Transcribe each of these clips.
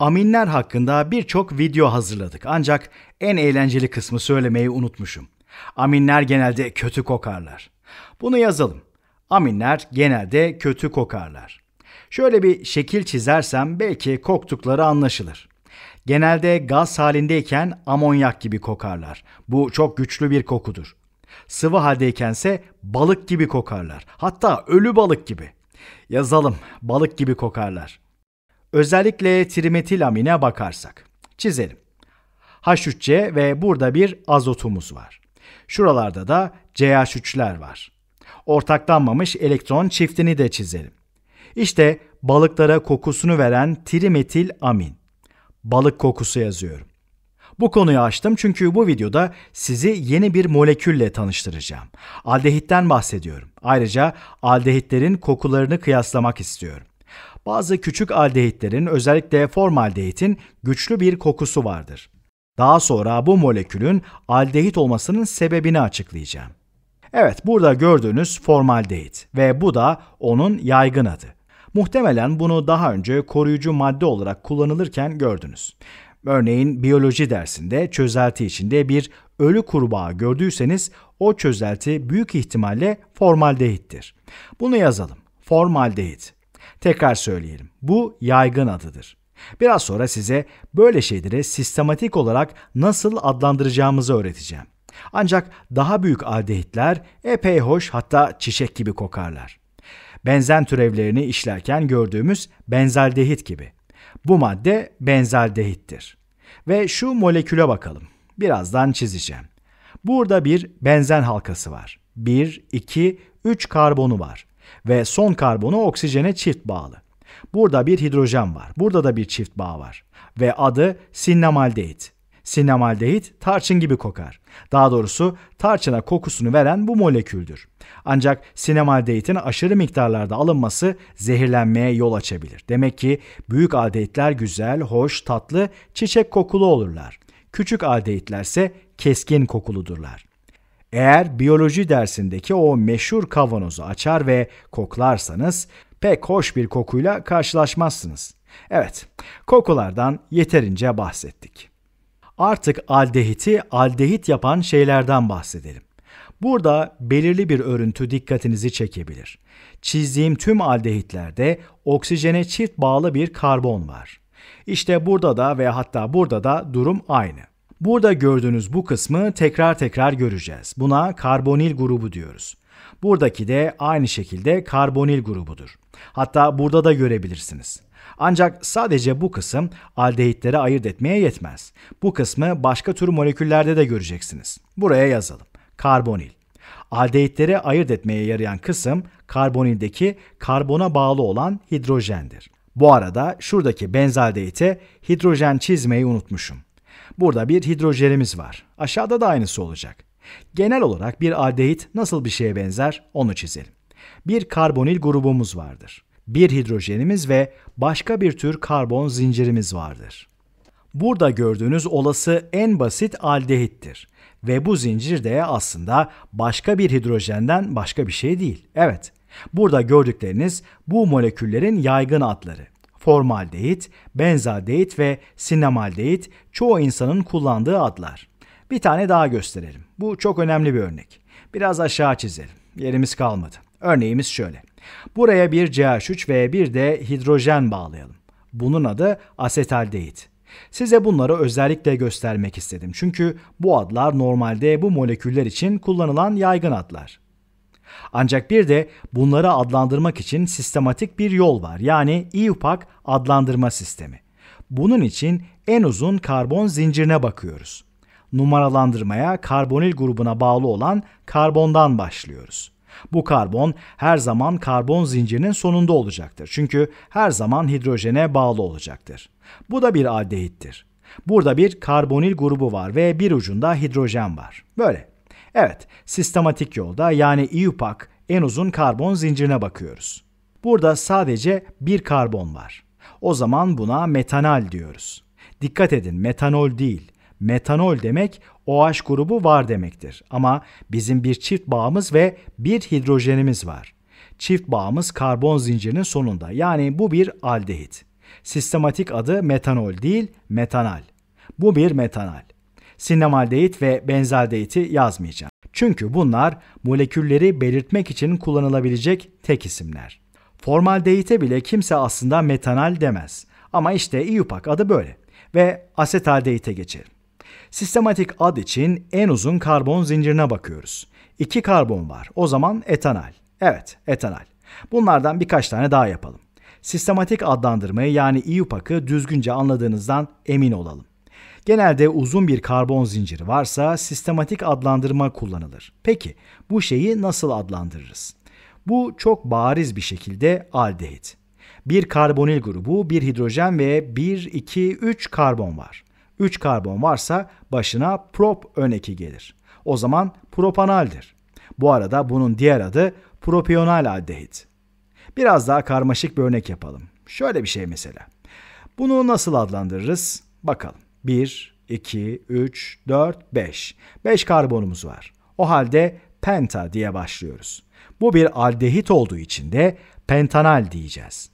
Aminler hakkında birçok video hazırladık ancak en eğlenceli kısmı söylemeyi unutmuşum. Aminler genelde kötü kokarlar. Bunu yazalım. Aminler genelde kötü kokarlar. Şöyle bir şekil çizersem belki koktukları anlaşılır. Genelde gaz halindeyken amonyak gibi kokarlar. Bu çok güçlü bir kokudur. Sıvı haldeykense balık gibi kokarlar. Hatta ölü balık gibi. Yazalım balık gibi kokarlar. Özellikle trimetil amine bakarsak. Çizelim. H3C ve burada bir azotumuz var. Şuralarda da CH3'ler var. Ortaklanmamış elektron çiftini de çizelim. İşte balıklara kokusunu veren trimetil amin. Balık kokusu yazıyorum. Bu konuyu açtım çünkü bu videoda sizi yeni bir molekülle tanıştıracağım. Aldehitten bahsediyorum. Ayrıca aldehitlerin kokularını kıyaslamak istiyorum. Bazı küçük aldehitlerin özellikle formaldehitin güçlü bir kokusu vardır. Daha sonra bu molekülün aldehit olmasının sebebini açıklayacağım. Evet, burada gördüğünüz formaldehit ve bu da onun yaygın adı. Muhtemelen bunu daha önce koruyucu madde olarak kullanılırken gördünüz. Örneğin biyoloji dersinde çözelti içinde bir ölü kurbağa gördüyseniz o çözelti büyük ihtimalle formaldehittir. Bunu yazalım. Formaldehit Tekrar söyleyelim. Bu yaygın adıdır. Biraz sonra size böyle şeyleri sistematik olarak nasıl adlandıracağımızı öğreteceğim. Ancak daha büyük aldehitler epey hoş hatta çiçek gibi kokarlar. Benzen türevlerini işlerken gördüğümüz benzaldehit gibi. Bu madde benzaldehittir. Ve şu moleküle bakalım. Birazdan çizeceğim. Burada bir benzen halkası var. 1, 2, 3 karbonu var ve son karbonu oksijene çift bağlı. Burada bir hidrojen var. Burada da bir çift bağ var. Ve adı sinnamaldehit. Sinnamaldehit tarçın gibi kokar. Daha doğrusu tarçına kokusunu veren bu moleküldür. Ancak sinemaldehitin aşırı miktarlarda alınması zehirlenmeye yol açabilir. Demek ki büyük aldehitler güzel, hoş, tatlı, çiçek kokulu olurlar. Küçük aldehitlerse keskin kokuludurlar. Eğer biyoloji dersindeki o meşhur kavanozu açar ve koklarsanız pek hoş bir kokuyla karşılaşmazsınız. Evet, kokulardan yeterince bahsettik. Artık aldehiti aldehit yapan şeylerden bahsedelim. Burada belirli bir örüntü dikkatinizi çekebilir. Çizdiğim tüm aldehitlerde oksijene çift bağlı bir karbon var. İşte burada da ve hatta burada da durum aynı. Burada gördüğünüz bu kısmı tekrar tekrar göreceğiz. Buna karbonil grubu diyoruz. Buradaki de aynı şekilde karbonil grubudur. Hatta burada da görebilirsiniz. Ancak sadece bu kısım aldehitleri ayırt etmeye yetmez. Bu kısmı başka tür moleküllerde de göreceksiniz. Buraya yazalım. Karbonil. Aldehitleri ayırt etmeye yarayan kısım karbonildeki karbona bağlı olan hidrojendir. Bu arada şuradaki benzaldehite hidrojen çizmeyi unutmuşum. Burada bir hidrojelimiz var. Aşağıda da aynısı olacak. Genel olarak bir aldehit nasıl bir şeye benzer onu çizelim. Bir karbonil grubumuz vardır. Bir hidrojenimiz ve başka bir tür karbon zincirimiz vardır. Burada gördüğünüz olası en basit aldehittir. Ve bu zincir de aslında başka bir hidrojenden başka bir şey değil. Evet, burada gördükleriniz bu moleküllerin yaygın adları formaldehit, benzaldehit ve sinamaldehit çoğu insanın kullandığı adlar. Bir tane daha gösterelim. Bu çok önemli bir örnek. Biraz aşağı çizelim. Yerimiz kalmadı. Örneğimiz şöyle. Buraya bir CH3 ve bir de hidrojen bağlayalım. Bunun adı asetaldehit. Size bunları özellikle göstermek istedim. Çünkü bu adlar normalde bu moleküller için kullanılan yaygın adlar. Ancak bir de bunları adlandırmak için sistematik bir yol var. Yani IUPAC e adlandırma sistemi. Bunun için en uzun karbon zincirine bakıyoruz. Numaralandırmaya karbonil grubuna bağlı olan karbondan başlıyoruz. Bu karbon her zaman karbon zincirinin sonunda olacaktır. Çünkü her zaman hidrojene bağlı olacaktır. Bu da bir aldehittir. Burada bir karbonil grubu var ve bir ucunda hidrojen var. Böyle. Evet, sistematik yolda yani IUPAC en uzun karbon zincirine bakıyoruz. Burada sadece bir karbon var. O zaman buna metanal diyoruz. Dikkat edin metanol değil. Metanol demek OH grubu var demektir. Ama bizim bir çift bağımız ve bir hidrojenimiz var. Çift bağımız karbon zincirinin sonunda. Yani bu bir aldehit. Sistematik adı metanol değil, metanal. Bu bir metanal sinemaldehit ve benzaldehiti yazmayacağım. Çünkü bunlar molekülleri belirtmek için kullanılabilecek tek isimler. Formaldehite bile kimse aslında metanal demez. Ama işte IUPAC adı böyle. Ve asetaldehite geçelim. Sistematik ad için en uzun karbon zincirine bakıyoruz. İki karbon var. O zaman etanal. Evet, etanal. Bunlardan birkaç tane daha yapalım. Sistematik adlandırmayı yani IUPAC'ı düzgünce anladığınızdan emin olalım. Genelde uzun bir karbon zinciri varsa sistematik adlandırma kullanılır. Peki bu şeyi nasıl adlandırırız? Bu çok bariz bir şekilde aldehit. Bir karbonil grubu, bir hidrojen ve 1, 2, 3 karbon var. 3 karbon varsa başına prop öneki gelir. O zaman propanaldir. Bu arada bunun diğer adı propional aldehit. Biraz daha karmaşık bir örnek yapalım. Şöyle bir şey mesela. Bunu nasıl adlandırırız? Bakalım. 1, 2, 3, 4, 5. 5 karbonumuz var. O halde penta diye başlıyoruz. Bu bir aldehit olduğu için de pentanal diyeceğiz.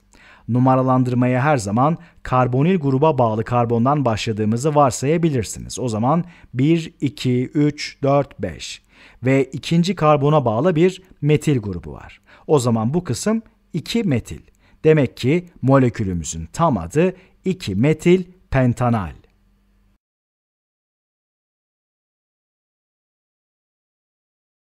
Numaralandırmaya her zaman karbonil gruba bağlı karbondan başladığımızı varsayabilirsiniz. O zaman 1, 2, 3, 4, 5 ve ikinci karbona bağlı bir metil grubu var. O zaman bu kısım 2 metil. Demek ki molekülümüzün tam adı 2 metil pentanal.